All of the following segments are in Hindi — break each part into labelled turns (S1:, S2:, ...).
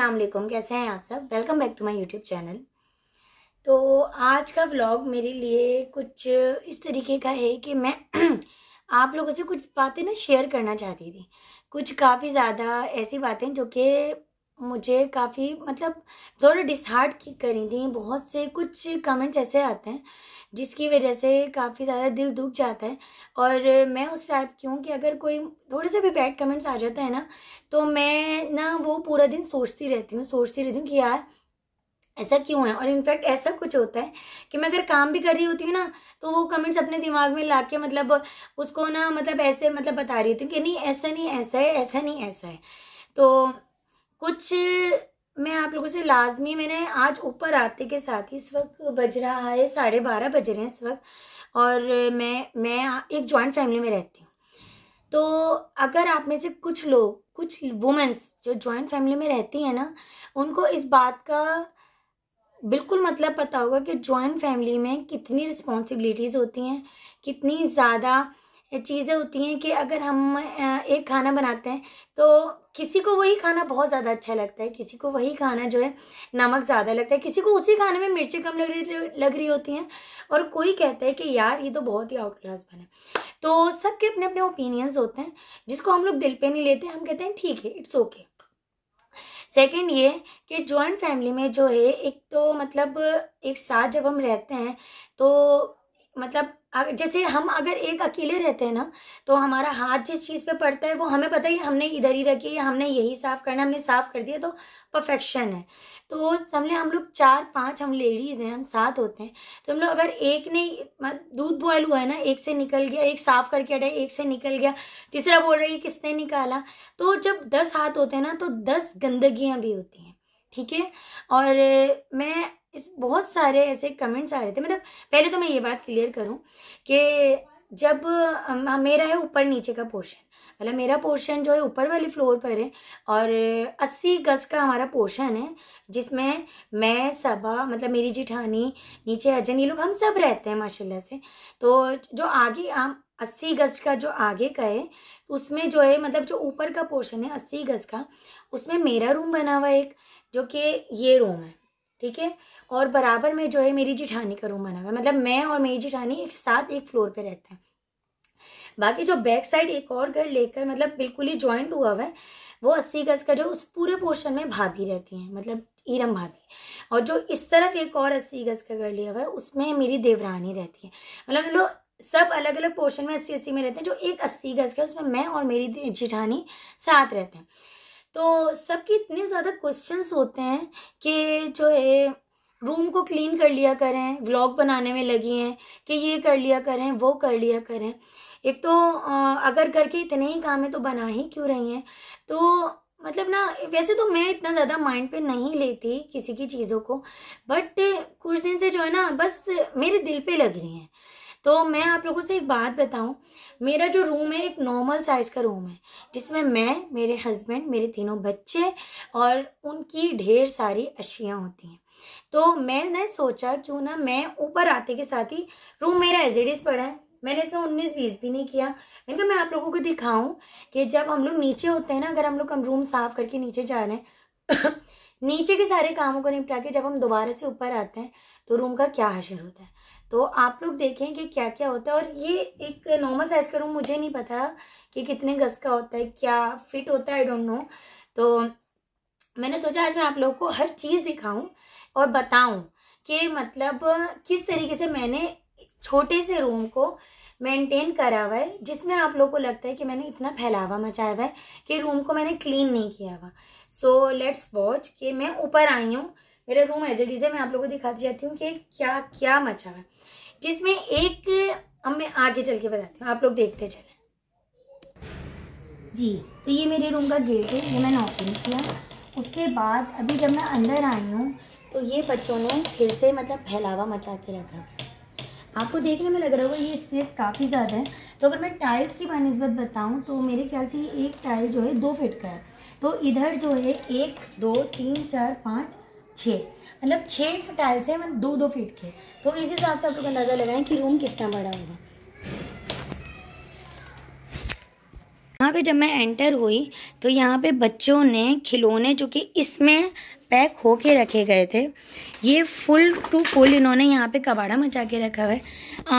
S1: अस्सलाम वालेकुम कैसे हैं आप सब welcome back to my YouTube channel तो आज का व्लॉग मेरे लिए कुछ इस तरीके का है कि मैं आप लोगों से कुछ बातें ना शेयर करना चाहती थी कुछ काफ़ी ज़्यादा ऐसी बातें जो कि मुझे काफ़ी मतलब थोड़ा डिसहार्ट की करी थी बहुत से कुछ कमेंट्स ऐसे आते हैं जिसकी वजह से काफ़ी ज़्यादा दिल दुख जाता है और मैं उस टाइप की हूँ कि अगर कोई थोड़े से भी बैड कमेंट्स आ जाता है ना तो मैं ना वो पूरा दिन सोचती रहती हूँ सोचती रहती हूँ कि यार ऐसा क्यों है और इनफैक्ट ऐसा कुछ होता है कि मैं अगर काम भी कर रही होती हूँ ना तो वो कमेंट्स अपने दिमाग में ला के मतलब उसको ना मतलब ऐसे मतलब बता रही होती हूँ कि नहीं ऐसा नहीं ऐसा है ऐसा नहीं ऐसा है तो कुछ मैं आप लोगों से लाजमी मैंने आज ऊपर आते के साथ ही इस वक्त बज रहा है साढ़े बारह बज रहे हैं इस वक्त और मैं मैं एक जॉइंट फैमिली में रहती हूँ तो अगर आप में से कुछ लोग कुछ वुमेंस जो जॉइंट फैमिली में रहती हैं ना उनको इस बात का बिल्कुल मतलब पता होगा कि जॉइंट फैमिली में कितनी रिस्पॉन्सिबिलिटीज़ होती हैं कितनी ज़्यादा चीज़ें होती हैं कि अगर हम एक खाना बनाते हैं तो किसी को वही खाना बहुत ज़्यादा अच्छा लगता है किसी को वही खाना जो है नमक ज़्यादा लगता है किसी को उसी खाने में मिर्ची कम लग रही लग रही होती हैं और कोई कहता है कि यार ये तो बहुत ही आउट क्लास बना तो सबके अपने अपने ओपिनियंस होते हैं जिसको हम लोग दिल पर नहीं लेते हम कहते हैं ठीक है इट्स ओके सेकेंड ये कि जॉइंट फैमिली में जो है एक तो मतलब एक साथ जब हम रहते हैं तो मतलब जैसे हम अगर एक अकेले रहते हैं ना तो हमारा हाथ जिस चीज़ पे पड़ता है वो हमें पता ही हमने इधर ही रखी है हमने यही साफ़ करना हमने साफ़ कर दिया तो परफेक्शन है तो हमने हम लोग चार पांच हम लेडीज़ हैं हम सात होते हैं तो हम लोग अगर एक ने दूध बॉयल हुआ है ना एक से निकल गया एक साफ़ करके हटाया एक से निकल गया तीसरा बोल रही है किसने निकाला तो जब दस हाथ होते हैं ना तो दस गंदगियाँ भी होती हैं ठीक है और मैं इस बहुत सारे ऐसे कमेंट्स आ रहे थे मतलब पहले तो मैं ये बात क्लियर करूँ कि जब मेरा है ऊपर नीचे का पोर्शन मतलब मेरा पोर्शन जो है ऊपर वाली फ्लोर पर है और अस्सी गज का हमारा पोर्शन है जिसमें मैं सबा मतलब मेरी जिठानी नीचे अजन ये लोग हम सब रहते हैं माशाल्लाह से तो जो आगे हम अस्सी गज का जो आगे का है उसमें जो है मतलब जो ऊपर का पोर्शन है अस्सी गज का उसमें मेरा रूम बना हुआ है एक जो कि ये रूम है ठीक है और बराबर में जो है मेरी जिठानी का रूम बना हुआ है मतलब मैं और मेरी जिठानी एक साथ एक फ्लोर पे रहते हैं बाकी जो बैक साइड एक और घर लेकर मतलब बिल्कुल ही ज्वाइंट हुआ हुआ है वो अस्सी गज का जो उस पूरे पोर्शन में भाभी रहती हैं मतलब ईरम भाभी और जो इस तरफ एक और अस्सी गज का घर लिया हुआ है उसमें मेरी देवरानी रहती है मतलब लोग सब अलग अलग पोर्शन में अस्सी अस्सी में रहते हैं जो एक अस्सी गज का उसमें मैं और मेरी जिठानी साथ रहते हैं तो सबके इतने ज़्यादा क्वेश्चंस होते हैं कि जो है रूम को क्लीन कर लिया करें व्लॉग बनाने में लगी हैं कि ये कर लिया करें वो कर लिया करें एक तो अगर घर के इतने ही काम है तो बना ही क्यों रही हैं तो मतलब ना वैसे तो मैं इतना ज़्यादा माइंड पे नहीं लेती किसी की चीज़ों को बट कुछ दिन से जो है ना बस मेरे दिल पे लग रही हैं तो मैं आप लोगों से एक बात बताऊं मेरा जो रूम है एक नॉर्मल साइज़ का रूम है जिसमें मैं मेरे हस्बैंड मेरे तीनों बच्चे और उनकी ढेर सारी अशियाँ होती हैं तो मैंने सोचा क्यों ना मैं ऊपर आते के साथ ही रूम मेरा एज इट पड़ा है मैंने इसमें उन्नीस बीस भी नहीं किया मैंने कहा मैं आप लोगों को दिखाऊं कि जब हम लोग नीचे होते हैं ना अगर हम लोग हम रूम साफ करके नीचे जा रहे हैं नीचे के सारे कामों को निपटा के जब हम दोबारा से ऊपर आते हैं तो रूम का क्या हशर होता है तो आप लोग देखें कि क्या क्या होता है और ये एक नॉर्मल साइज़ का रूम मुझे नहीं पता कि कितने गज़ का होता है क्या फिट होता है आई डोंट नो तो मैंने सोचा आज मैं आप लोगों को हर चीज़ दिखाऊँ और बताऊं कि मतलब किस तरीके से मैंने छोटे से रूम को मेंटेन करा हुआ है जिसमें आप लोग को लगता है कि मैंने इतना फैलावा मचाया हुआ है कि रूम को मैंने क्लीन नहीं किया हुआ सो लेट्स वॉच कि मैं ऊपर आई हूँ मेरा रूम एज इट इज़ है मैं आप लोगों को दिखाती जाती हूँ कि क्या क्या मचा हुआ है जिसमें एक अब मैं आगे चल के बताती हूँ आप लोग देखते चले जी तो ये मेरे रूम का गेट है ये मैंने ओपन किया उसके बाद अभी जब मैं अंदर आई हूँ तो ये बच्चों ने फिर से मतलब फैलावा मचा के रखा आपको देखने में लग रहा होगा ये स्पेस काफ़ी ज़्यादा है तो अगर मैं टाइल्स की बनस्बत बताऊँ तो मेरे ख्याल से ये एक टाइल जो है दो फिट का है तो इधर जो है एक दो तीन चार पाँच छः मतलब छः टाइल्स हैं मतलब दो दो फिट के तो इस हिसाब से आप लोग अंदाज़ा लगाएं कि रूम कितना बड़ा होगा यहाँ पे जब मैं एंटर हुई तो यहाँ पे बच्चों ने खिलौने जो कि इसमें पैक हो के रखे गए थे ये फुल टू फुल इन्होंने यहाँ पे कबाड़ा मचा के रखा हुआ है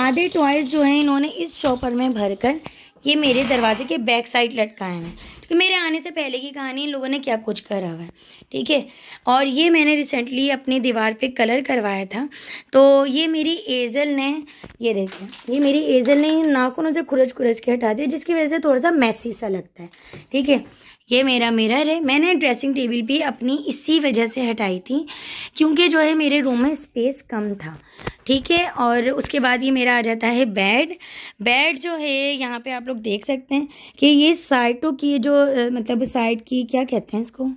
S1: आधे टॉयज़ जो हैं इन्होंने इस शॉपर में भरकर ये मेरे दरवाजे के बैक साइड लटकाए हुए हैं क्योंकि मेरे आने से पहले की कहानी इन लोगों ने क्या कुछ करा हुआ है ठीक है और ये मैंने रिसेंटली अपनी दीवार पे कलर करवाया था तो ये मेरी एजल ने ये देखिए ये मेरी एजल ने नाखूनों से खुरज खुरज के हटा दिया जिसकी वजह से थोड़ा सा मैसी सा लगता है ठीक है ये मेरा मिरर है मैंने ड्रेसिंग टेबल भी अपनी इसी वजह से हटाई थी क्योंकि जो है मेरे रूम में स्पेस कम था ठीक है और उसके बाद ये मेरा आ जाता है बेड बेड जो है यहाँ पे आप लोग देख सकते हैं कि ये साइडों की जो मतलब साइड की क्या कहते हैं इसको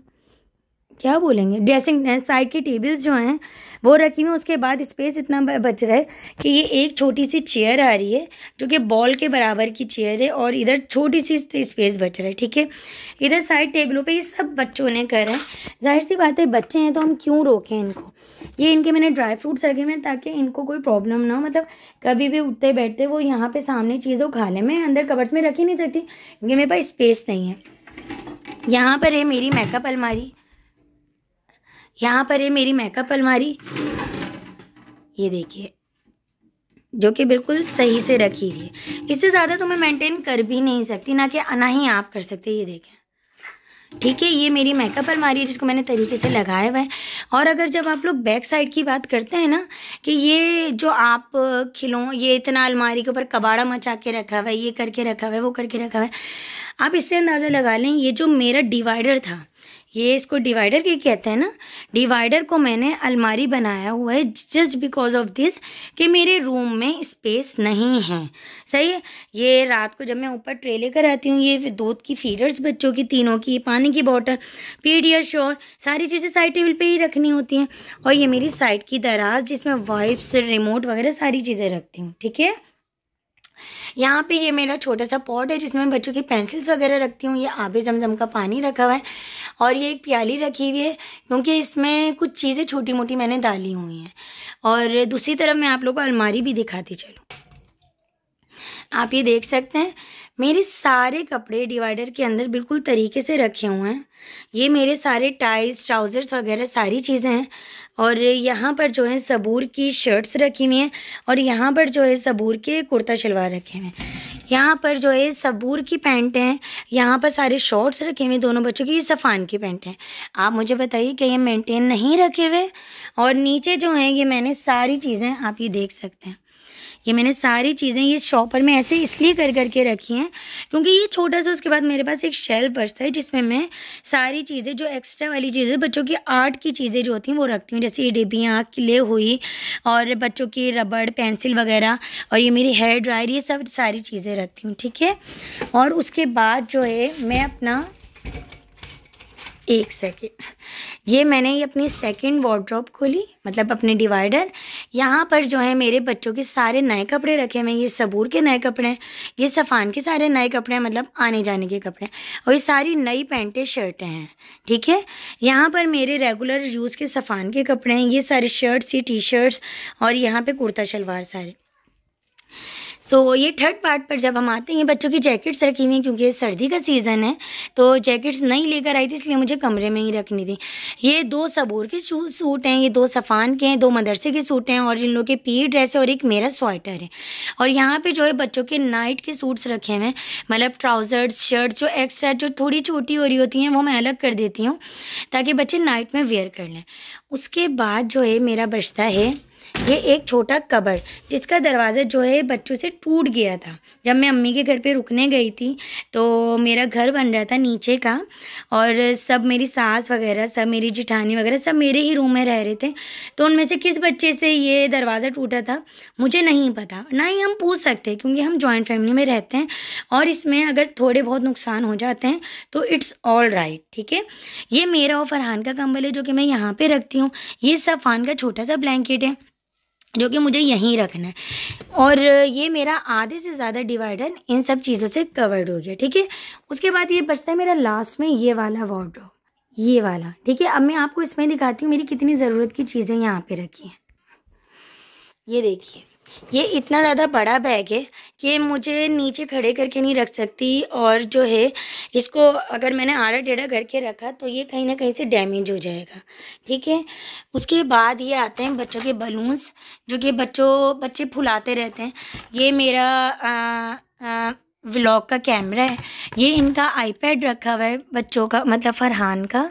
S1: क्या बोलेंगे ड्रेसिंग साइड की टेबल्स जो हैं वो रखी हुई उसके बाद स्पेस इतना बच रहा है कि ये एक छोटी सी चेयर आ रही है जो कि बॉल के बराबर की चेयर है और इधर छोटी सी स्पेस बच रहा है ठीक है इधर साइड टेबलों पे ये सब बच्चों ने कर रहे हैं जाहिर सी बात है बच्चे हैं तो हम क्यों रोकें इनको ये इनके मैंने ड्राई फ्रूट्स रखे हुए हैं ताकि इनको कोई प्रॉब्लम ना हो मतलब कभी भी उठते बैठते वो यहाँ पर सामने चीज़ों खा ले मैं अंदर कबर्स में रख ही नहीं सकती क्योंकि मेरे पास स्पेस नहीं है यहाँ पर है मेरी मेकअप अलमारी यहाँ पर है मेरी मेकअप अलमारी ये देखिए जो कि बिल्कुल सही से रखी हुई है इससे ज़्यादा तो मैं मेंटेन कर भी नहीं सकती ना कि ना ही आप कर सकते ये देखें ठीक है ये मेरी मेकअप अलमारी है जिसको मैंने तरीके से लगाया हुआ है और अगर जब आप लोग बैक साइड की बात करते हैं ना कि ये जो आप खिलो ये इतना अलमारी के ऊपर कबाड़ा मचा के रखा हुआ है ये करके रखा हुआ है वो करके रखा हुआ है आप इससे अंदाज़ा लगा लें ये जो मेरा डिवाइडर था ये इसको डिवाइडर के कहते हैं ना डिवाइडर को मैंने अलमारी बनाया हुआ है जस्ट बिकॉज ऑफ दिस कि मेरे रूम में स्पेस नहीं है सही है ये रात को जब मैं ऊपर ट्रे लेकर आती हूँ ये दूध की फीडर्स बच्चों की तीनों की पानी की बॉटल पीडियर श्योर सारी चीज़ें साइड टेबल पर ही रखनी होती हैं और ये मेरी साइड की दराज जिसमें वाइप्स रिमोट वगैरह सारी चीज़ें रखती हूँ ठीक है यहाँ पे ये मेरा छोटा सा पॉट है जिसमें बच्चों की पेंसिल्स वगैरह रखती हूँ ये आबे जमजम का पानी रखा हुआ है और ये एक प्याली रखी हुई है क्योंकि इसमें कुछ चीज़ें छोटी मोटी मैंने डाली हुई हैं और दूसरी तरफ मैं आप लोग को अलमारी भी दिखाती चलूँ आप ये देख सकते हैं मेरे सारे कपड़े डिवाइडर के अंदर बिल्कुल तरीके से रखे हुए हैं ये मेरे सारे टाइज ट्राउज़र्स वगैरह सारी चीज़ें हैं और यहाँ पर जो है सबूर की शर्ट्स रखी हुई हैं और यहाँ पर जो है सबूर के कुर्ता शलवार रखे हुए हैं यहाँ पर जो है सबूर की पैंट हैं यहाँ पर सारे शॉर्ट्स रखे हुए दोनों बच्चों की ये सफ़ान की पैंट हैं आप मुझे बताइए कि ये मेंटेन नहीं रखे हुए और नीचे जो हैं ये मैंने सारी चीज़ें आप ये देख सकते हैं ये मैंने सारी चीज़ें ये शॉपर में ऐसे इसलिए कर करके रखी हैं क्योंकि ये छोटा सा उसके बाद मेरे पास एक शेल्फ बचता है जिसमें मैं सारी चीज़ें जो एक्स्ट्रा वाली चीज़ें बच्चों की आर्ट की चीज़ें जो होती हैं वो रखती हूँ जैसे ये डिबियाँ किले हुई और बच्चों की रबड़ पेंसिल वगैरह और ये मेरी हेयर ड्रायर ये सब सारी चीज़ें रखती हूँ ठीक है और उसके बाद जो है मैं अपना एक सेकेंड ये मैंने ये अपनी सेकेंड वार्ड्रॉप खोली मतलब अपने डिवाइडर यहाँ पर जो है मेरे बच्चों के सारे नए कपड़े रखे हुए हैं ये सबूर के नए कपड़े हैं ये सफ़ान के सारे नए कपड़े हैं मतलब आने जाने के कपड़े हैं और ये सारी नई पैंटें शर्टें हैं ठीक है यहाँ पर मेरे रेगुलर यूज़ के सफ़ान के कपड़े हैं ये सारे शर्ट्स ये टी शर्ट्स और यहाँ पर कुर्ता शलवार सारे सो so, ये थर्ड पार्ट पर जब हम आते हैं बच्चों की जैकेट्स रखी हुई हैं क्योंकि सर्दी का सीज़न है तो जैकेट्स नहीं लेकर आई थी इसलिए मुझे कमरे में ही रखनी थी ये दो सबूर के सूट हैं ये दो सफ़ान के हैं दो मदरसे के सूट हैं और इन लोग के पी ड्रेस है और एक मेरा स्वेटर है और यहाँ पर जो है बच्चों के नाइट के सूट्स रखे हुए हैं मतलब ट्राउज़र्स शर्ट जो एक्स्ट्रा जो थोड़ी छोटी हो रही होती हैं वो मैं अलग कर देती हूँ ताकि बच्चे नाइट में वेयर कर लें उसके बाद जो है मेरा बचता है ये एक छोटा कबर जिसका दरवाज़ा जो है बच्चों से टूट गया था जब मैं अम्मी के घर पे रुकने गई थी तो मेरा घर बन रहा था नीचे का और सब मेरी सास वगैरह सब मेरी जिठानी वगैरह सब मेरे ही रूम में रह रहे थे तो उनमें से किस बच्चे से ये दरवाज़ा टूटा था मुझे नहीं पता ना ही हम पूछ सकते क्योंकि हम जॉइंट फैमिली में रहते हैं और इसमें अगर थोड़े बहुत नुकसान हो जाते हैं तो इट्स ऑल राइट ठीक है ये मेरा और फरहान का कंबल है जो कि मैं यहाँ पर रखती हूँ ये सब फान का छोटा सा ब्लैंकेट है जो कि मुझे यहीं रखना है और ये मेरा आधे से ज़्यादा डिवाइडर इन सब चीज़ों से कवर्ड हो गया ठीक है उसके बाद ये बचता है मेरा लास्ट में ये वाला वार्ड्रोप ये वाला ठीक है अब मैं आपको इसमें दिखाती हूँ मेरी कितनी ज़रूरत की चीज़ें यहाँ पे रखी हैं ये देखिए ये इतना ज़्यादा बड़ा बैग है ये मुझे नीचे खड़े करके नहीं रख सकती और जो है इसको अगर मैंने आड़ा टेढ़ा करके रखा तो ये कहीं ना कहीं से डैमेज हो जाएगा ठीक है उसके बाद ये आते हैं बच्चों के बलून्स जो कि बच्चों बच्चे फुलाते रहते हैं ये मेरा आ, आ, व्लॉग का कैमरा है ये इनका आईपैड रखा हुआ है बच्चों का मतलब फरहान का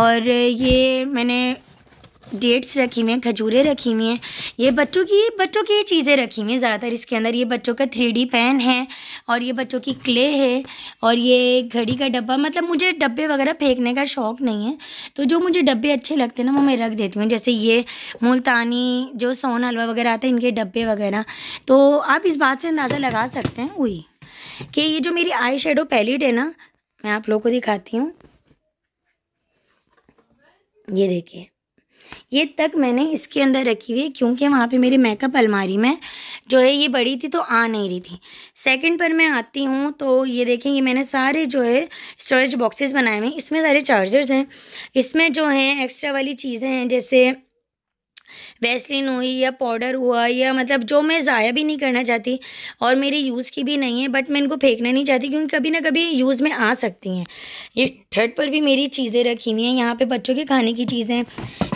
S1: और ये मैंने डेट्स रखी हुई हैं खजूरें रखी हुई हैं ये बच्चों की बच्चों की चीज़ें रखी हुई हैं ज़्यादातर इसके अंदर ये बच्चों का थ्री पेन है और ये बच्चों की क्ले है और ये घड़ी का डब्बा मतलब मुझे डब्बे वगैरह फेंकने का शौक़ नहीं है तो जो मुझे डब्बे अच्छे लगते हैं ना वो मैं रख देती हूँ जैसे ये मुल्तानी जो सोन हलवा वगैरह आता है इनके डब्बे वगैरह तो आप इस बात से अंदाज़ा लगा सकते हैं वही कि ये जो मेरी आई शेडो पैलेट है ना मैं आप लोग को दिखाती हूँ ये देखिए ये तक मैंने इसके अंदर रखी हुई है क्योंकि वहाँ पे मेरी मेकअप अलमारी में जो है ये बड़ी थी तो आ नहीं रही थी सेकंड पर मैं आती हूँ तो ये देखें ये मैंने सारे जो है स्टोरेज बॉक्सेस बनाए हुए हैं इसमें सारे चार्जर्स हैं इसमें जो हैं एक्स्ट्रा वाली चीज़ें हैं जैसे वेस्लिन हुई या पाउडर हुआ या मतलब जो मैं ज़ाया भी नहीं करना चाहती और मेरी यूज़ की भी नहीं है बट मैं इनको फेंकना नहीं चाहती क्योंकि कभी ना कभी यूज़ में आ सकती हैं ये थर्ड पर भी मेरी चीज़ें रखी हुई हैं यहाँ पे बच्चों के खाने की चीज़ें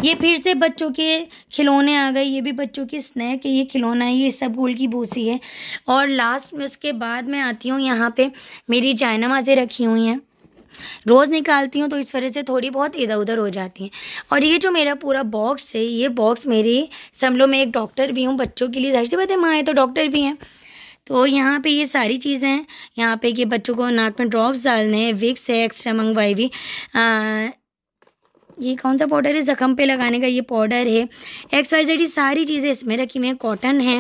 S1: ये फिर से बच्चों के खिलौने आ गए ये भी बच्चों के स्नैक है ये खिलौना है ये सब गोल की भूसी है और लास्ट में उसके बाद मैं आती हूँ यहाँ पर मेरी चाइना रखी हुई हैं रोज़ निकालती हूँ तो इस वजह से थोड़ी बहुत इधर उधर हो जाती हैं और ये जो मेरा पूरा बॉक्स है ये बॉक्स मेरी समलो मैं एक डॉक्टर भी हूँ बच्चों के लिए जाहिर सी बात है माँ तो डॉक्टर भी हैं तो यहाँ पे ये सारी चीज़ें हैं यहाँ पे कि बच्चों को नाक में ड्रॉप्स डालने हैं विक्स है एक्स्ट्रा मंगवाई हुई ये कौन सा पाउडर है जख्म पे लगाने का ये पाउडर है एक्स वाई जेड ये सारी चीज़ें इसमें रखी हुई हैं कॉटन है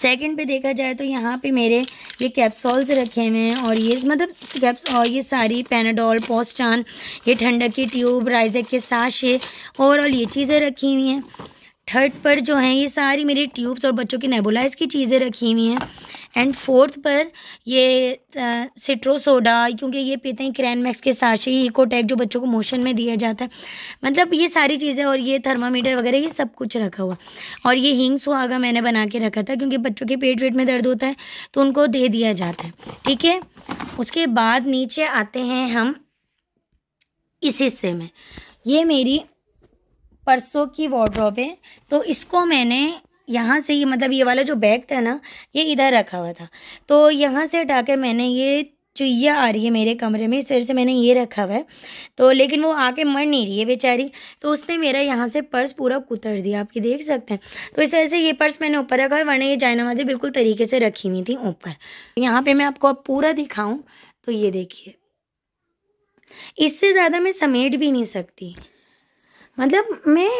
S1: सेकंड पे देखा जाए तो यहाँ पे मेरे ये कैप्सॉल्स रखे हुए हैं और ये मतलब कैप्स और ये सारी पेनाडोल पोस्टान ये ठंडक की ट्यूब राइजक के साशे ओवरऑल ये चीज़ें रखी हुई हैं थर्ड पर जो है ये सारी मेरी ट्यूब्स और बच्चों की नेबुलाइज की चीज़ें रखी हुई हैं एंड फोर्थ पर ये सिट्रोसोडा क्योंकि ये पीते हैं क्रैन मैक्स के साथ ही इकोटेक जो बच्चों को मोशन में दिया जाता है मतलब ये सारी चीज़ें और ये थर्मामीटर वगैरह ये सब कुछ रखा हुआ और ये हिंग सुहागा मैंने बना के रखा था क्योंकि बच्चों के पेट वेट में दर्द होता है तो उनको दे दिया जाता है ठीक है उसके बाद नीचे आते हैं हम इस हिस्से में ये मेरी परसों की वॉड्रॉप है तो इसको मैंने यहाँ से ये मतलब ये वाला जो बैग था ना ये इधर रखा हुआ था तो यहाँ से हटा कर मैंने ये चुईया आ रही है मेरे कमरे में इस वजह से मैंने ये रखा हुआ है तो लेकिन वो आके मर नहीं रही है बेचारी तो उसने मेरा यहाँ से पर्स पूरा कुतर दिया आपकी देख सकते हैं तो इस वजह से ये पर्स मैंने ऊपर रखा है वरना ये जायनमाजें बिल्कुल तरीके से रखी हुई थी ऊपर यहाँ पर मैं आपको अब पूरा दिखाऊँ तो ये देखिए इससे ज़्यादा मैं समेट भी नहीं सकती मतलब मैं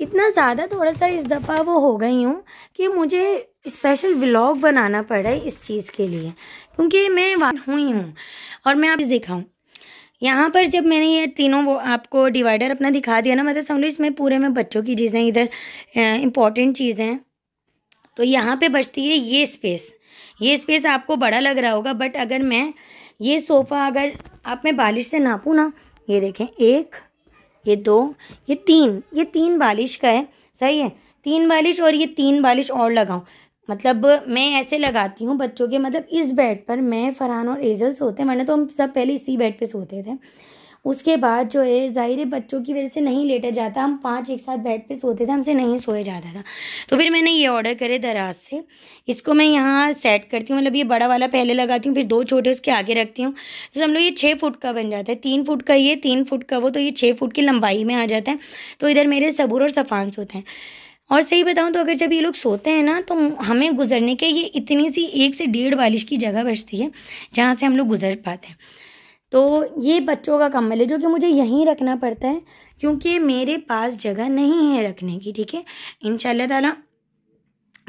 S1: इतना ज़्यादा थोड़ा सा इस दफ़ा वो हो गई हूँ कि मुझे स्पेशल व्लॉग बनाना पड़ा है इस चीज़ के लिए क्योंकि मैं वहाँ हुई हूँ और मैं आप दिखाऊँ यहाँ पर जब मैंने ये तीनों वो आपको डिवाइडर अपना दिखा दिया ना मतलब समझ लो इसमें पूरे में बच्चों की चीज़ें इधर इम्पॉर्टेंट चीज़ें हैं तो यहाँ पे बचती है ये स्पेस ये स्पेस आपको बड़ा लग रहा होगा बट अगर मैं ये सोफ़ा अगर आप मैं बालिश से नापूँ ना ये देखें एक ये दो ये तीन ये तीन बालिश का है सही है तीन बालिश और ये तीन बालिश और लगाऊँ मतलब मैं ऐसे लगाती हूँ बच्चों के मतलब इस बेड पर मैं फरहान और एजल सोते हैं वरना तो हम सब पहले इसी बेड पे सोते थे उसके बाद जो है ज़ाहिर बच्चों की वजह से नहीं लेटा जाता हम पाँच एक साथ बेड पे सोते थे हमसे नहीं सोया जाता था तो फिर मैंने ये ऑर्डर करे दराज से इसको मैं यहाँ सेट करती हूँ मतलब ये बड़ा वाला पहले लगाती हूँ फिर दो छोटे उसके आगे रखती हूँ तो हम लोग ये छः फुट का बन जाता है तीन फुट का ये तीन फुट का वो तो ये छः फुट की लंबाई में आ जाता है तो इधर मेरे सबूर और सफान सोते हैं और सही बताऊँ तो अगर जब ये लोग सोते हैं ना तो हमें गुजरने के ये इतनी सी एक से डेढ़ बालिश की जगह बचती है जहाँ से हम लोग गुजर पाते हैं तो ये बच्चों का कम्बल है जो कि मुझे यहीं रखना पड़ता है क्योंकि मेरे पास जगह नहीं है रखने की ठीक है इन ताला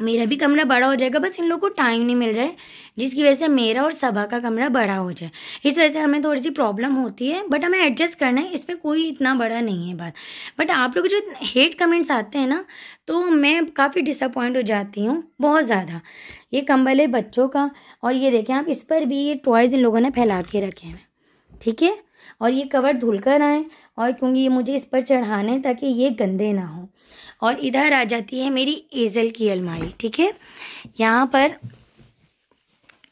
S1: मेरा भी कमरा बड़ा हो जाएगा बस इन लोगों को टाइम नहीं मिल रहा है जिसकी वजह से मेरा और सभा का कमरा बड़ा हो जाए इस वजह से हमें थोड़ी सी प्रॉब्लम होती है बट हमें एडजस्ट करना है इसमें कोई इतना बड़ा नहीं है बात बट आप लोग जो हेट कमेंट्स आते हैं ना तो मैं काफ़ी डिसअपॉइंट हो जाती हूँ बहुत ज़्यादा ये कम्बल है बच्चों का और ये देखें आप इस पर भी ये टॉयज़ इन लोगों ने फैला के रखे हैं ठीक है और ये कवर धुल कर आएँ और क्योंकि ये मुझे इस पर चढ़ाने ताकि ये गंदे ना हो और इधर आ जाती है मेरी एजल की अलमारी ठीक है यहाँ पर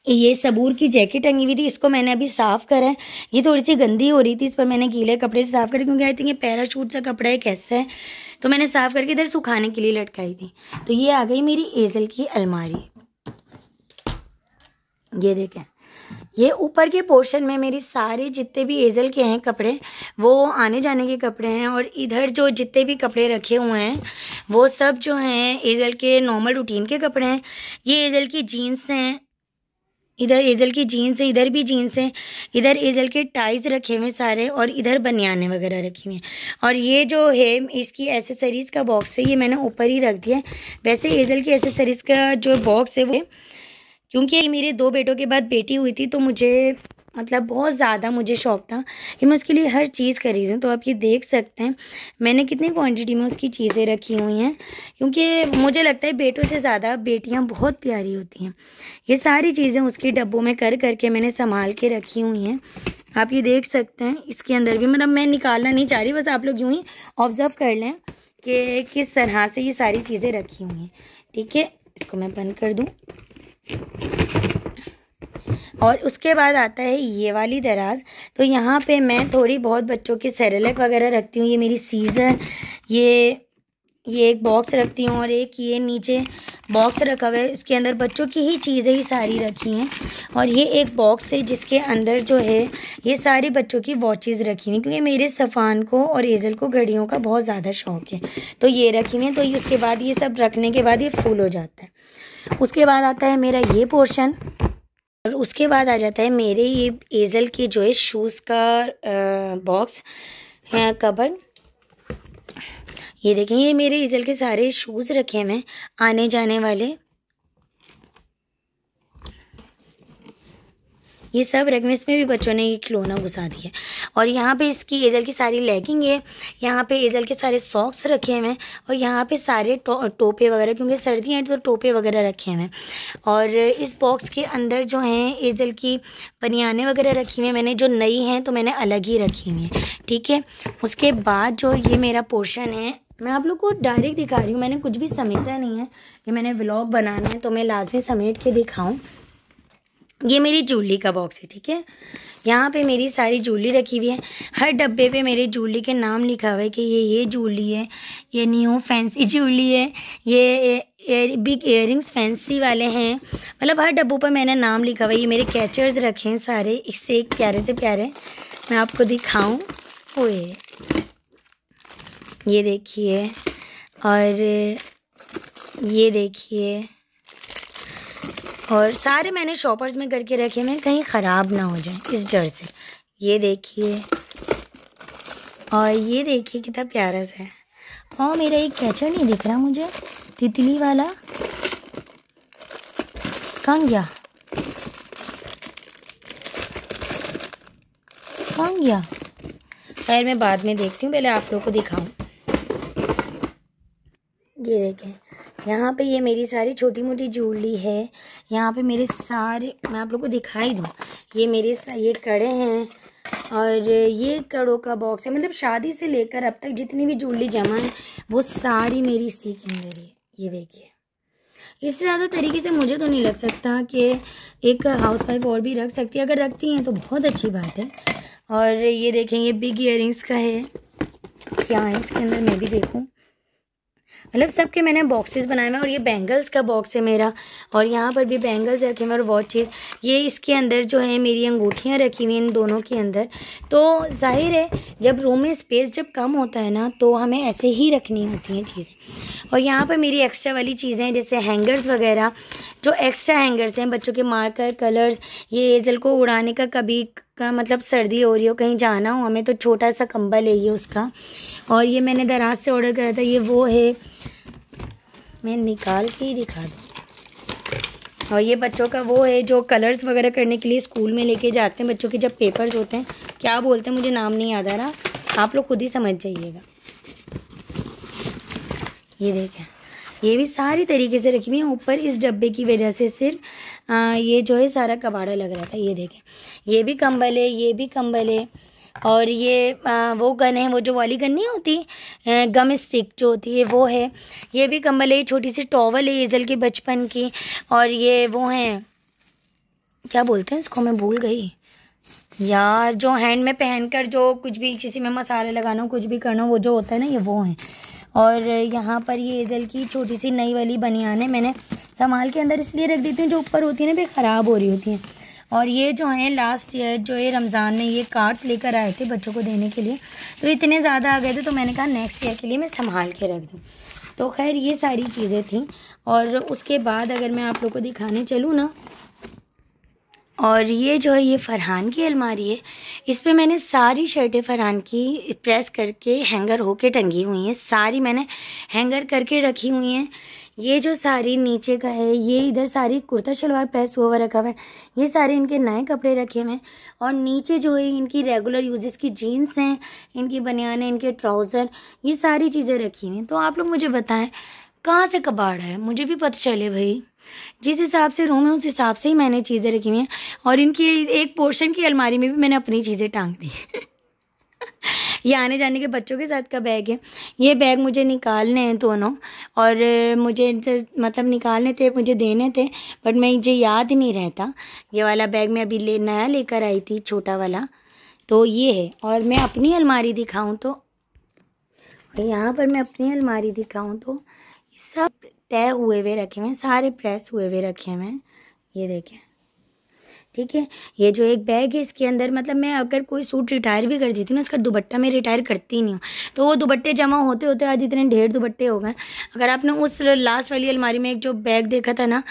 S1: ये सबूर की जैकेट टंगी हुई थी इसको मैंने अभी साफ़ करा है ये थोड़ी सी गंदी हो रही थी इस पर मैंने गीले कपड़े से साफ़ करे क्योंकि आई थिंक ये पैराशूट सा कपड़ा है कैसा है तो मैंने साफ़ करके इधर सुखाने के लिए लटकाई थी तो ये आ गई मेरी एजल की अलमारी ये देखें ये ऊपर के पोर्शन में मेरी सारे जितने भी एजल के हैं कपड़े वो आने जाने के कपड़े हैं और इधर जो जितने भी कपड़े रखे हुए हैं वो सब जो हैं एजल के नॉर्मल रूटीन के कपड़े हैं ये एजल की जीन्स हैं इधर एजल की जीन्स है इधर भी जीन्स हैं इधर एजल के टाइज रखे हुए सारे और इधर बनियाने वगैरह रखी हुई हैं और ये जो है इसकी एसेसरीज़ का बॉक्स है ये मैंने ऊपर ही रख दिया है वैसे एजल की एसेसरीज़ का जो बॉक्स है वो क्योंकि मेरे दो बेटों के बाद बेटी हुई थी तो मुझे मतलब बहुत ज़्यादा मुझे शौक था कि मैं उसके लिए हर चीज़ खरीदूँ तो आप ये देख सकते हैं मैंने कितनी क्वांटिटी में उसकी चीज़ें रखी हुई हैं क्योंकि मुझे लगता है बेटों से ज़्यादा बेटियां बहुत प्यारी होती हैं ये सारी चीज़ें उसके डब्बों में कर करके मैंने संभाल के रखी हुई हैं आप ये देख सकते हैं इसके अंदर भी मतलब मैं निकालना नहीं चाह रही बस आप लोग यूँ ही ऑब्ज़र्व कर लें कि किस तरह से ये सारी चीज़ें रखी हुई हैं ठीक है इसको मैं बंद कर दूँ और उसके बाद आता है ये वाली दराज तो यहाँ पे मैं थोड़ी बहुत बच्चों के सेरेलक वगैरह रखती हूँ ये मेरी सीज़र ये ये एक बॉक्स रखती हूँ और एक ये नीचे बॉक्स रखा हुआ है इसके अंदर बच्चों की ही चीज़ें ही सारी रखी हैं और ये एक बॉक्स है जिसके अंदर जो है ये सारी बच्चों की वॉचेस रखी हुई क्योंकि मेरे सफ़ान को और एजल को घड़ियों का बहुत ज़्यादा शौक है तो ये रखी हुई है तो ये उसके बाद ये सब रखने के बाद ये फुल हो जाता है उसके बाद आता है मेरा ये पोर्शन और उसके बाद आ जाता है मेरे ये एजल के जो है शूज़ का बॉक्स कबर ये देखें ये मेरे एजल के सारे शूज़ रखे हुए हैं आने जाने वाले ये सब रेगमेस में भी बच्चों ने ये खिलौना घुसा दिया और यहाँ पे इसकी एजल की सारी लेगिंग है यहाँ पे एजल के सारे सॉक्स रखे हुए हैं और यहाँ पे सारे टो, टोपे वगैरह क्योंकि सर्दियाँ तो टोपे वगैरह रखे हुए हैं और इस बॉक्स के अंदर जो हैं एजल की बनियाने वगैरह रखी हुई हैं मैंने जो नई हैं तो मैंने अलग ही रखी हुई हैं ठीक है उसके बाद जो ये मेरा पोर्शन है मैं आप लोग को डायरेक्ट दिखा रही हूँ मैंने कुछ भी समेटा नहीं है कि मैंने व्लॉग बनाना है तो मैं लाजमी समेट के दिखाऊँ ये मेरी जूली का बॉक्स है ठीक है यहाँ पे मेरी सारी जूली रखी हुई है हर डब्बे पे मेरे जूली के नाम लिखा हुआ है कि ये ये जूली है ये न्यू फैंसी जूली है ये एयर बिग इयरिंग्स फैंसी वाले हैं मतलब हर डब्बों पर मैंने नाम लिखा हुआ है ये मेरे कैचर्स रखे हैं सारे इससे एक प्यारे से प्यारे मैं आपको दिखाऊँ ओए ये देखिए और ये देखिए और सारे मैंने शॉपर्स में करके रखे हैं कहीं ख़राब ना हो जाए इस डर से ये देखिए और ये देखिए कितना प्यारा सा है और मेरा एक कैचर नहीं दिख रहा मुझे तितली वाला कहाँ गया कहाँ गया खैर मैं बाद में देखती हूँ पहले आप लोग को दिखाऊं ये देखें यहाँ पे ये मेरी सारी छोटी मोटी ज्वेलरी है यहाँ पे मेरे सारे मैं आप लोग को दिखाई दूँ ये मेरे ये कड़े हैं और ये कड़ों का बॉक्स है मतलब शादी से लेकर अब तक जितनी भी जूली जमा है वो सारी मेरी इसी के अंदर ही ये देखिए इससे ज़्यादा तरीके से मुझे तो नहीं लग सकता कि एक हाउसवाइफ और भी रख सकती है अगर रखती हैं तो बहुत अच्छी बात है और ये देखें ये बिग इयर का है क्या है इसके अंदर मैं भी देखूँ मतलब सबके मैंने बॉक्सेस बनाए हुए और ये बैंगल्स का बॉक्स है मेरा और यहाँ पर भी बैंगल्स रखे हुए और वॉचेज़ ये इसके अंदर जो है मेरी अंगूठियाँ रखी हुई इन दोनों के अंदर तो जाहिर है जब रूम में स्पेस जब कम होता है ना तो हमें ऐसे ही रखनी होती हैं चीज़ें और यहाँ पर मेरी एक्स्ट्रा वाली चीज़ें हैं जैसे हैंगर्स वगैरह जो एक्स्ट्रा हैंगर्स हैं बच्चों के मार्कर कलर्स ये एजल को उड़ाने का कभी का मतलब सर्दी हो रही हो कहीं जाना हो हमें तो छोटा सा कंबल है ये उसका और ये मैंने दराज से ऑर्डर करा था ये वो है मैं निकाल के ही दिखा दूँ और ये बच्चों का वो है जो कलर्स वगैरह करने के लिए स्कूल में लेके जाते हैं बच्चों के जब पेपर्स होते हैं क्या बोलते हैं मुझे नाम नहीं याद आ रहा आप लोग खुद ही समझ जाइएगा ये देखें ये भी सारी तरीके से रखी हुई है ऊपर इस डब्बे की वजह से सिर्फ ये जो है सारा कबाड़ा लग रहा था ये देखें ये भी कंबल है ये भी कंबल है और ये आ, वो गन है वो जो वाली गन नहीं होती गम स्टिक जो होती है वो है ये भी कम्बल है छोटी सी टॉवल है ईजल के बचपन की और ये वो हैं क्या बोलते हैं इसको मैं भूल गई यार जो हैंड में पहन कर जो कुछ भी किसी में मसाले लगाना हो कुछ भी करना हो वो जो होता है ना ये वो हैं और यहाँ पर ये ईजल की छोटी सी नई वाली बनियान है मैंने संभाल के अंदर इसलिए रख देती हूँ जो ऊपर होती है ना भी ख़राब हो रही होती हैं और ये जो हैं लास्ट ईयर जो ये रमज़ान में ये कार्ड्स लेकर आए थे बच्चों को देने के लिए तो इतने ज़्यादा आ गए थे तो मैंने कहा नेक्स्ट ईयर के लिए मैं संभाल के रख दूँ तो खैर ये सारी चीज़ें थी और उसके बाद अगर मैं आप लोग को दिखाने चलूँ ना और ये जो है ये फ़रहान की अलमारी है इस पर मैंने सारी शर्टें फ़रहान की प्रेस करके हैंगर होके टंगी हुई हैं सारी मैंने हैंगर करके रखी हुई हैं ये जो सारी नीचे का है ये इधर सारी कुर्ता शलवार प्रेस हुआ हुआ रखा हुआ है ये सारे इनके नए कपड़े रखे हुए हैं और नीचे जो है इनकी रेगुलर यूजेस की जीन्स हैं इनकी बनियान इनके ट्राउज़र ये सारी चीज़ें रखी हुई हैं तो आप लोग मुझे बताएं कहाँ से कबाड़ है मुझे भी पता चले भाई जिस हिसाब से रूम है उस हिसाब से ही मैंने चीज़ें रखी हुई हैं और इनकी एक पोर्शन की अलमारी में भी मैंने अपनी चीज़ें टांग दी ये आने जाने के बच्चों के साथ का बैग है ये बैग मुझे निकालने हैं दोनों और मुझे मतलब निकालने थे मुझे देने थे बट मैं मुझे याद नहीं रहता ये वाला बैग मैं अभी ले नया लेकर आई थी छोटा वाला तो ये है और मैं अपनी अलमारी दिखाऊँ तो यहाँ पर मैं अपनी अलमारी दिखाऊँ तो सब तय हुए हुए रखे हुए हैं सारे प्रेस हुए हुए रखे हुए हैं ये देखें ठीक है ये जो एक बैग है इसके अंदर मतलब मैं अगर कोई सूट रिटायर भी कर देती ना उसका दुबट्टा मैं रिटायर करती नहीं हूँ तो वो दुबट्टे जमा होते होते आज इतने ढेर दुबट्टे हो गए अगर आपने उस लास्ट वाली अलमारी में एक जो बैग देखा था ना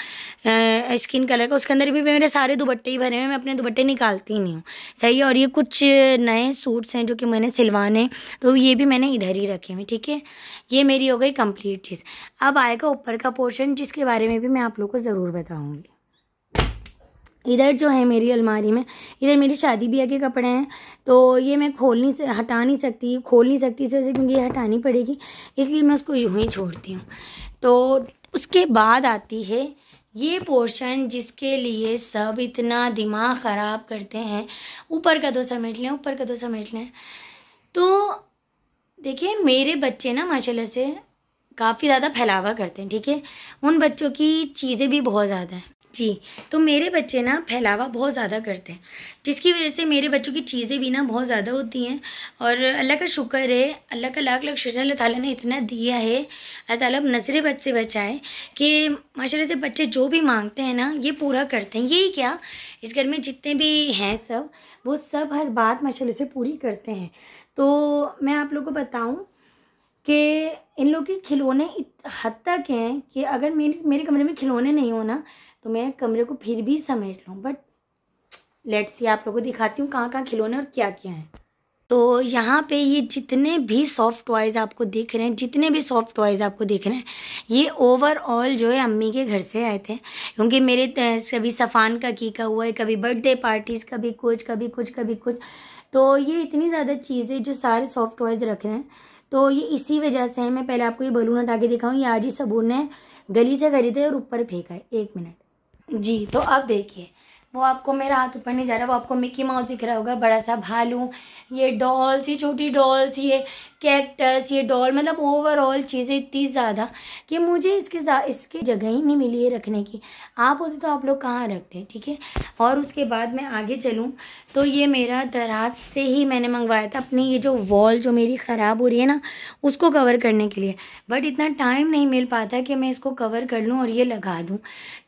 S1: स्किन कलर का उसके अंदर भी मेरे सारे दुबट्टे ही भरे हुए मैं अपने दुबट्टे निकालती ही नहीं हूँ सही है और ये कुछ नए सूट्स हैं जो कि मैंने सिलवाने तो ये भी मैंने इधर ही रखे हुए ठीक है ये मेरी हो गई कम्प्लीट चीज़ अब आएगा ऊपर का पोर्शन जिसके बारे में भी मैं आप लोग को ज़रूर बताऊँगी इधर जो है मेरी अलमारी में इधर मेरी शादी ब्याह के कपड़े हैं तो ये मैं खोल नहीं हटा नहीं सकती खोल नहीं सकती इस वजह से क्योंकि ये हटानी पड़ेगी इसलिए मैं उसको यूँ ही छोड़ती हूँ तो उसके बाद आती है ये पोर्शन जिसके लिए सब इतना दिमाग ख़राब करते हैं ऊपर का दो तो समेट लें ऊपर का दो तो समेट लें तो देखिए मेरे बच्चे ना माशाला से काफ़ी ज़्यादा फैलावा करते हैं ठीक है उन बच्चों की चीज़ें भी बहुत ज़्यादा हैं जी तो मेरे बच्चे ना फैलावा बहुत ज़्यादा करते हैं जिसकी वजह से मेरे बच्चों की चीज़ें भी ना बहुत ज़्यादा होती हैं और अल्लाह का शुक्र है अल्लाह का लाख लाख शुक्र अल्लाह ताला ने इतना दिया है अल्लाह ताला नजरे बच से बचाए कि माशाल्लाह से बच्चे जो भी मांगते हैं ना ये पूरा करते हैं यही क्या इस घर में जितने भी हैं सब वो सब हर बात माशा से पूरी करते हैं तो मैं आप लोग को बताऊँ कि इन लोग के खिलौने हद तक हैं कि अगर मेरे मेरे कमरे में खिलौने नहीं हो ना तो मैं कमरे को फिर भी समेट लूँ बट लेट सी आप लोगों को दिखाती हूँ कहाँ कहाँ खिलौने और क्या क्या है तो यहाँ पे ये जितने भी सॉफ्ट टॉयज़ आपको दिख रहे हैं जितने भी सॉफ्ट टॉयज़ आपको दिख रहे हैं ये ओवरऑल जो है अम्मी के घर से आए थे क्योंकि मेरे कभी सफ़ान का की का हुआ है कभी बर्थडे पार्टीज़ कभी कुछ कभी कुछ कभी कुछ तो ये इतनी ज़्यादा चीज़ें जो सारे सॉफ्ट टॉयज़ रख रहे हैं तो ये इसी वजह से है मैं पहले आपको ये बलून हटा के दिखाऊँ ये आज ही सबूर ने गली से खरीदे और ऊपर फेंका है एक मिनट जी तो अब देखिए वो आपको मेरा हाथ ऊपर नहीं जा रहा वो आपको मिकी माउस दिख रहा होगा बड़ा सा भालू ये डॉल्स ये छोटी डॉल्स ये कैक्टस ये डॉल मतलब ओवरऑल चीज़ें इतनी ज़्यादा कि मुझे इसके इसकी जगह ही नहीं मिली है रखने की आप होते तो आप लोग कहाँ रखते हैं ठीक है और उसके बाद मैं आगे चलूँ तो ये मेरा दराज से ही मैंने मंगवाया था अपनी ये जो वॉल जो मेरी ख़राब हो रही है ना उसको कवर करने के लिए बट इतना टाइम नहीं मिल पाता कि मैं इसको कवर कर लूँ और ये लगा दूँ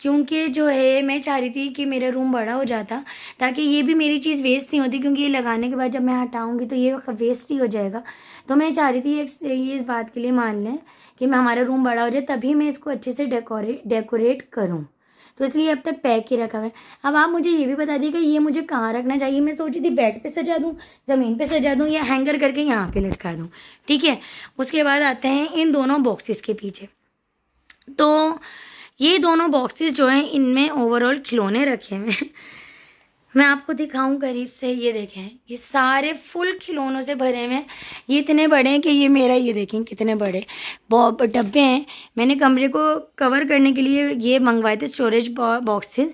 S1: क्योंकि जो है मैं चाह रही थी कि मेरा रूम रूम बड़ा हो जाता ताकि ये भी मेरी चीज़ वेस्ट नहीं होती क्योंकि ये लगाने के बाद जब मैं हटाऊँगी तो ये वेस्ट ही हो जाएगा तो मैं चाह रही थी एक ये इस बात के लिए मान लें कि मैं हमारा रूम बड़ा हो जाए तभी मैं इसको अच्छे से डेकोरेट डेकोरेट करूँ तो इसलिए अब तक पैक ही रखा हुआ है अब आप मुझे ये भी बता दिए कि ये मुझे कहाँ रखना चाहिए मैं सोची थी बेड पे सजा दूँ ज़मीन पे सजा दूँ या हैंगर करके यहाँ पे लटका दूँ ठीक है उसके बाद आते हैं इन दोनों बॉक्सेस के पीछे तो ये दोनों बॉक्सेस जो हैं इनमें ओवरऑल खिलौने रखे हुए हैं मैं आपको दिखाऊं करीब से ये देखें ये सारे फुल खिलौनों से भरे हुए हैं ये इतने बड़े हैं कि ये मेरा ये देखें कितने बड़े डब्बे हैं मैंने कमरे को कवर करने के लिए ये मंगवाए थे स्टोरेज बॉक्सेस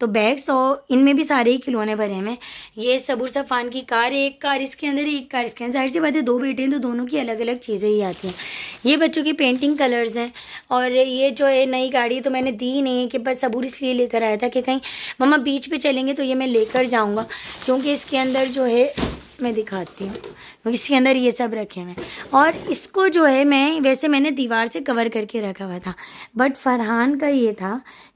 S1: तो बैग्स और तो इनमें भी सारे ही खिलौने भरे हुए हैं ये सबूर सफ़ान की कार एक कार इसके अंदर एक कार इसके अंदर जाहिर सी बात है दो बेटे हैं तो दोनों की अलग अलग चीज़ें ही आती हैं ये बच्चों की पेंटिंग कलर्स हैं और ये जो है नई गाड़ी तो मैंने दी नहीं है कि बस सबूर इसलिए लेकर आया था कि कहीं मम्मा बीच पर चले चलेंगे तो ये मैं लेकर जाऊंगा क्योंकि इसके अंदर जो है मैं दिखाती हूँ क्योंकि इसके अंदर ये सब रखे हुए हैं और इसको जो है मैं वैसे मैंने दीवार से कवर करके रखा हुआ था बट फरहान का ये था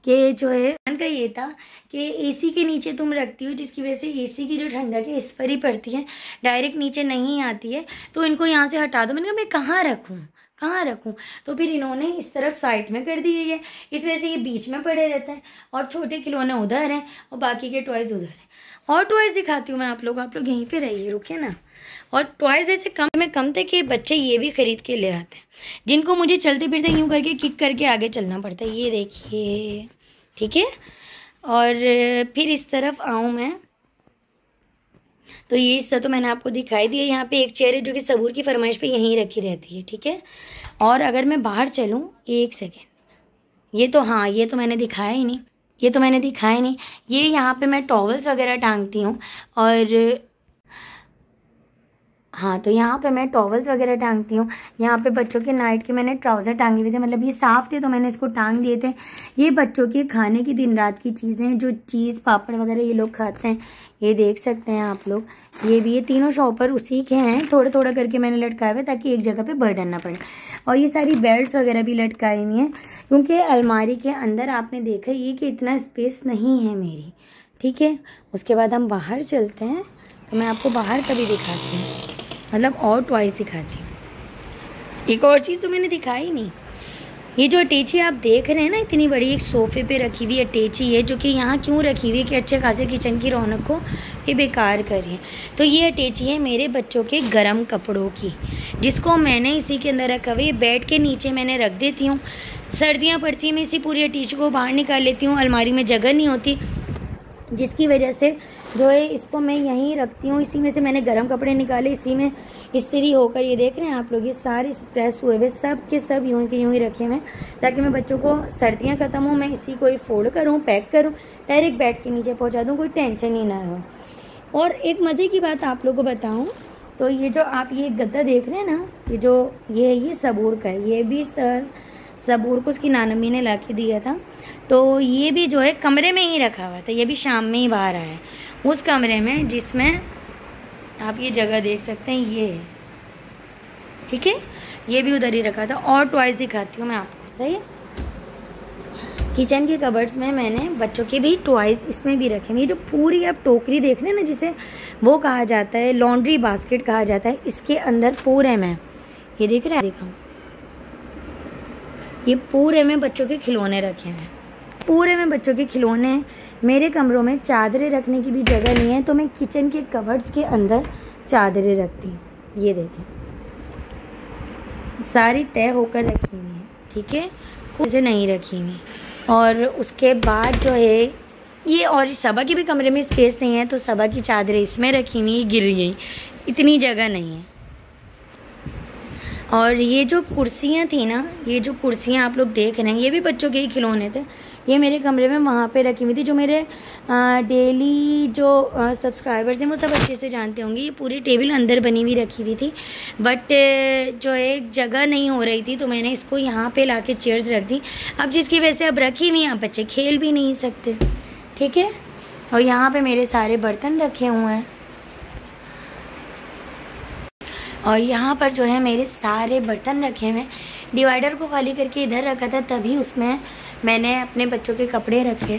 S1: कि जो है फरहान का ये था कि एसी के नीचे तुम रखती हो जिसकी वजह से एसी की जो ठंडक है इस पर ही पड़ती है डायरेक्ट नीचे नहीं आती है तो इनको यहाँ से हटा दो मैंने कहा मैं कहाँ रखूँ कहाँ रखूँ तो फिर इन्होंने इस तरफ साइड में कर दिए ये इस वजह से ये बीच में पड़े रहते हैं और छोटे खिलौने उधर हैं और बाकी के टॉयज़ उधर हैं और टॉयज़ दिखाती हूँ मैं आप लोग आप लोग यहीं पे रहिए रुके ना और टॉयज़ ऐसे कम में कम थे कि बच्चे ये भी ख़रीद के ले आते हैं जिनको मुझे चलते फिरते यूँ करके किक करके आगे चलना पड़ता है ये देखिए ठीक है और फिर इस तरफ आऊँ मैं तो ये हिस्सा तो मैंने आपको दिखाई दिया यहाँ पे एक चेयर है जो कि सबूर की फरमाइश पे यहीं रखी रहती है ठीक है और अगर मैं बाहर चलूँ एक सेकेंड ये तो हाँ ये तो मैंने दिखाया ही नहीं ये तो मैंने दिखाया नहीं ये यहाँ पे मैं टॉवल्स वगैरह टांगती हूँ और हाँ तो यहाँ पे मैं टॉवल्स वगैरह टांगती हूँ यहाँ पे बच्चों के नाइट के मैंने ट्राउज़र टांगे हुए थे मतलब ये साफ़ थे तो मैंने इसको टांग दिए थे ये बच्चों के खाने की दिन रात की चीज़ें हैं जो चीज़ पापड़ वगैरह ये लोग खाते हैं ये देख सकते हैं आप लोग ये भी ये तीनों शॉपर उसी के हैं थोड़ा थोड़ा करके मैंने लटकाए हुए ताकि एक जगह पर बर्डन ना पड़े और ये सारी बेल्ट वगैरह भी लटकाई हुई हैं क्योंकि अलमारी के अंदर आपने देखा ये कि इतना स्पेस नहीं है मेरी ठीक है उसके बाद हम बाहर चलते हैं तो मैं आपको बाहर कभी दिखाती हूँ मतलब और ट्वाइस दिखाती हूँ एक और चीज़ तो मैंने दिखाई नहीं ये जो अटैची आप देख रहे हैं ना इतनी बड़ी एक सोफे पे रखी हुई अटैची है जो कि यहाँ क्यों रखी हुई है कि अच्छे खासे किचन की रौनक को ये बेकार करिए तो ये अटैची है मेरे बच्चों के गर्म कपड़ों की जिसको मैंने इसी के अंदर रखा हुआ ये बेड के नीचे मैंने रख देती हूँ सर्दियाँ पड़ती हैं मैं इसी पूरी अटैची को बाहर निकाल लेती हूँ अलमारी में जगह नहीं होती जिसकी वजह से जो है इसको मैं यहीं रखती हूँ इसी में से मैंने गर्म कपड़े निकाले इसी में इस्त्री होकर ये देख रहे हैं आप लोग ये सारे प्रेस हुए हुए सब के सब यूं के यूं ही रखे हुए ताकि मैं बच्चों को सर्दियाँ ख़त्म हों मैं इसी को ही फोल्ड करूँ पैक करूँ डायरेक्ट बैग के नीचे पहुँचा दूँ कोई टेंशन ही ना हो और एक मज़े की बात आप लोग को बताऊँ तो ये जो आप ये गद्दा देख रहे हैं ना ये जो ये ये सबूर का है ये भी सर सबूर को उसकी नानमी ने ला के दिया था तो ये भी जो है कमरे में ही रखा हुआ था ये भी शाम में ही बाहर आया है उस कमरे में जिसमें आप ये जगह देख सकते हैं ये है ठीक है ये भी उधर ही रखा था और टॉयस दिखाती हूँ मैं आपको सही है किचन के कबर्ड्स में मैंने बच्चों के भी टॉयज़ इसमें भी रखे हैं ये जो पूरी आप टोकरी देख रहे हैं ना जिसे वो कहा जाता है लॉन्ड्री बास्केट कहा जाता है इसके अंदर पूरे में ये देख रहे हैं देखा ये पूरे में बच्चों के खिलौने रखे हैं पूरे में बच्चों के खिलौने मेरे कमरों में चादरें रखने की भी जगह नहीं है तो मैं किचन के कवर्स के अंदर चादरें रखती हूँ ये देखें सारी तय होकर रखी हुई है ठीक है कुछ नहीं रखी हुई और उसके बाद जो है ये और सभा के भी कमरे में स्पेस नहीं है तो सबा की चादरें इसमें रखी हुई गिर गई इतनी जगह नहीं है और ये जो कुर्सियाँ थी ना ये जो कुर्सियाँ आप लोग देख रहे हैं ये भी बच्चों के ही खिलौने थे ये मेरे कमरे में वहाँ पे रखी हुई थी जो मेरे डेली जो सब्सक्राइबर्स हैं वो सब अच्छे से जानते होंगे ये पूरी टेबल अंदर बनी हुई रखी हुई थी बट जो एक जगह नहीं हो रही थी तो मैंने इसको यहाँ पे ला के चेयर्स रख दी अब जिसकी वजह से अब रखी हुई हैं बच्चे खेल भी नहीं सकते ठीक है और यहाँ पर मेरे सारे बर्तन रखे हुए हैं और यहाँ पर जो है मेरे सारे बर्तन रखे हुए डिवाइडर को खाली करके इधर रखा था तभी उसमें मैंने अपने बच्चों के कपड़े रखे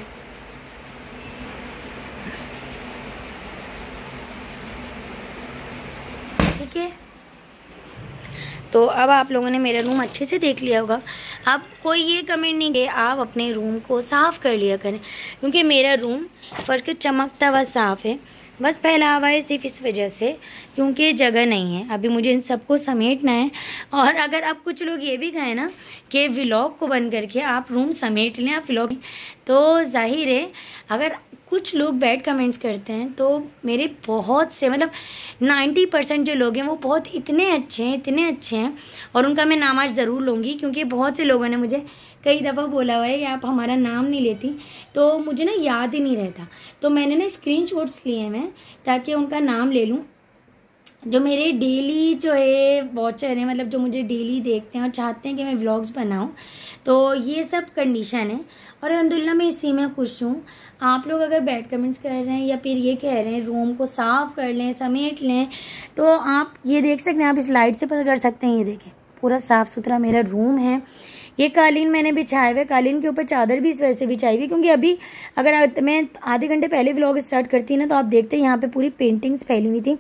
S1: ठीक है तो अब आप लोगों ने मेरा रूम अच्छे से देख लिया होगा आप कोई ये कमेंट नहीं गए आप अपने रूम को साफ़ कर लिया करें क्योंकि मेरा रूम फर्श चमकता हुआ साफ़ है बस फैलावा है सिर्फ इस वजह से क्योंकि जगह नहीं है अभी मुझे इन सबको समेटना है और अगर आप कुछ लोग ये भी कहें ना कि व्लॉग को बंद करके आप रूम समेट लें आप व्लॉग तो जाहिर है अगर कुछ लोग बैड कमेंट्स करते हैं तो मेरे बहुत से मतलब 90 परसेंट जो लोग हैं वो बहुत इतने अच्छे हैं इतने अच्छे हैं और उनका मैं नाम आज ज़रूर लूँगी क्योंकि बहुत से लोगों ने मुझे कई दफ़ा बोला हुआ है कि आप हमारा नाम नहीं लेती तो मुझे ना याद ही नहीं रहता तो मैंने ना स्क्रीन लिए हैं ताकि उनका नाम ले लूँ जो मेरे डेली जो है वॉचर हैं मतलब जो मुझे डेली देखते हैं और चाहते हैं कि मैं व्लॉग्स बनाऊं तो ये सब कंडीशन है और अलहमदिल्ला मैं इसी में खुश हूँ आप लोग अगर बैड कमेंट्स कर रहे हैं या फिर ये कह रहे हैं रूम को साफ़ कर लें समेट लें तो आप ये देख सकते हैं आप इस लाइट से पता कर सकते हैं ये देखें पूरा साफ़ सुथरा मेरा रूम है ये कालीन मैंने हुआ हुए कालीन के ऊपर चादर भी इस वजह से बिछाई हुई क्योंकि अभी अगर मैं आधे घंटे पहले व्लॉग स्टार्ट करती ना तो आप देखते यहाँ पर पे पूरी पेंटिंग्स फैली हुई थी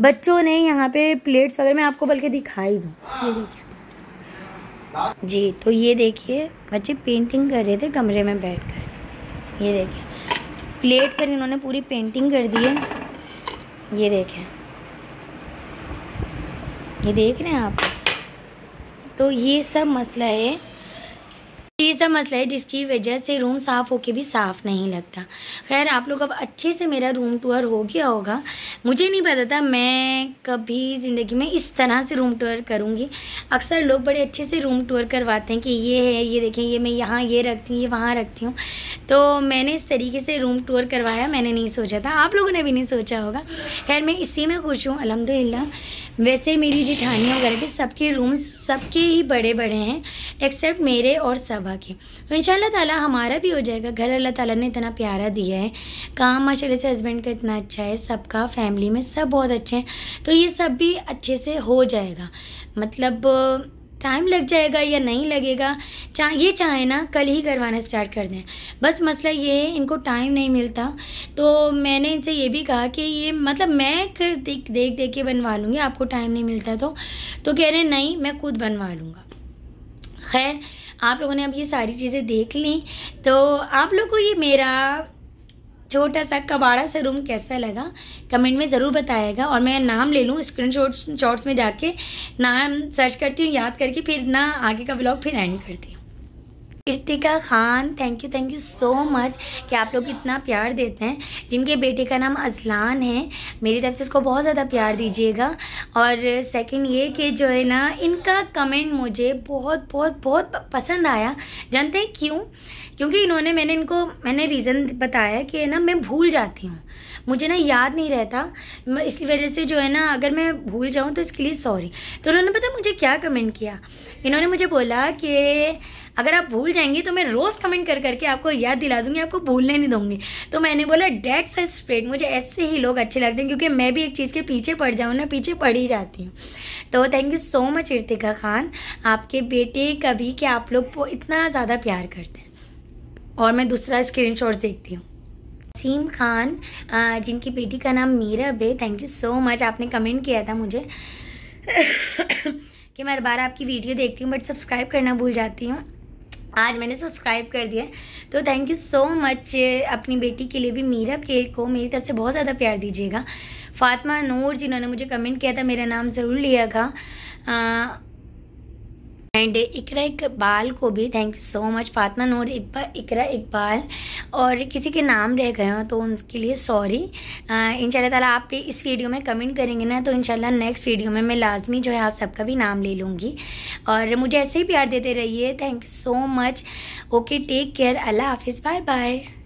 S1: बच्चों ने यहाँ पे प्लेट्स वगैरह मैं आपको बल्कि दिखाई दूँ ये देखिए जी तो ये देखिए बच्चे पेंटिंग कर रहे थे कमरे में बैठ कर ये देखिए प्लेट पर इन्होंने पूरी पेंटिंग कर दी है ये देखें ये देख रहे हैं आप तो ये सब मसला है तीसरा मसला है जिसकी वजह से रूम साफ़ होके भी साफ़ नहीं लगता खैर आप लोग अब अच्छे से मेरा रूम टूर हो गया होगा मुझे नहीं पता था मैं कभी ज़िंदगी में इस तरह से रूम टूर करूँगी अक्सर लोग बड़े अच्छे से रूम टूर करवाते हैं कि ये है ये देखें ये मैं यहाँ ये रखती हूँ ये वहाँ रखती हूँ तो मैंने इस तरीके से रूम टूर करवाया मैंने नहीं सोचा था आप लोगों ने भी नहीं सोचा होगा खैर मैं इसी में खुश हूँ अलहमदिल्ला वैसे मेरी जिठानियाँ वगैरह थी सबके रूम्स सबके ही बड़े बड़े हैं एक्सेप्ट मेरे और सबा के तो इन ताला हमारा भी हो जाएगा घर अल्लाह ताला ने इतना प्यारा दिया है काम माशा से हस्बैंड का इतना अच्छा है सबका फैमिली में सब बहुत अच्छे हैं तो ये सब भी अच्छे से हो जाएगा मतलब टाइम लग जाएगा या नहीं लगेगा चाहे ये चाहे ना कल ही करवाना स्टार्ट कर दें बस मसला ये है इनको टाइम नहीं मिलता तो मैंने इनसे ये भी कहा कि ये मतलब मैं कर देख देख देख के बनवा लूँगी आपको टाइम नहीं मिलता तो, तो कह रहे नहीं मैं खुद बनवा लूँगा खैर आप लोगों ने अब ये सारी चीज़ें देख ली तो आप लोग को ये मेरा छोटा सा कबाड़ा सा रूम कैसा लगा कमेंट में ज़रूर बताएगा और मैं नाम ले लूँ स्क्रीन शॉट्स शॉट्स में जाके नाम सर्च करती हूँ याद करके फिर ना आगे का ब्लॉग फिर एंड करती हूँ Kritika Khan thank you thank you so much कि आप लोग इतना प्यार देते हैं जिनके बेटे का नाम अजलान है मेरी तरफ से उसको बहुत ज़्यादा प्यार दीजिएगा और सेकंड ये कि जो है ना इनका कमेंट मुझे बहुत बहुत बहुत पसंद आया जानते हैं क्यों क्योंकि इन्होंने मैंने इनको मैंने रीज़न बताया कि है ना मैं भूल जाती हूँ मुझे ना याद नहीं रहता इस वजह से जो है ना अगर मैं भूल जाऊँ तो इसके लिए सॉरी तो उन्होंने पता मुझे क्या कमेंट किया इन्होंने मुझे बोला कि अगर आप भूल जाएंगी तो मैं रोज़ कमेंट कर करके आपको याद दिला दूंगी आपको भूलने नहीं दूंगी तो मैंने बोला डेट सर स्प्रेड मुझे ऐसे ही लोग अच्छे लगते हैं क्योंकि मैं भी एक चीज़ के पीछे पड़ जाऊँ ना पीछे पड़ ही जाती हूँ तो thank you so much Irtika Khan आपके बेटे कभी कि आप लोग को इतना ज़्यादा प्यार करते हैं और मैं दूसरा स्क्रीन देखती हूँ सीम खान uh, जिनकी बेटी का नाम मीरा बे थैंक यू सो मच आपने कमेंट किया था मुझे कि मैं हर बार आपकी वीडियो देखती हूँ बट सब्सक्राइब करना भूल जाती हूँ आज मैंने सब्सक्राइब कर दिया तो थैंक यू सो मच अपनी बेटी के लिए भी मीरा के को मेरी तरफ से बहुत ज़्यादा प्यार दीजिएगा फातिमा नूर जिन्होंने मुझे कमेंट किया था मेरा नाम ज़रूर लिया था uh, एंड इकरा इकबाल को भी thank you so much Fatima Noor इकबा इकरा इकबाल और किसी के नाम रह गए हो तो उनके लिए सॉरी इन ताला आप भी इस वीडियो में कमेंट करेंगे ना तो इन नेक्स्ट वीडियो में मैं लाजमी जो है आप सबका भी नाम ले लूँगी और मुझे ऐसे ही प्यार देते रहिए thank you so much okay take care अल्लाह हाफिज़ बाय बाय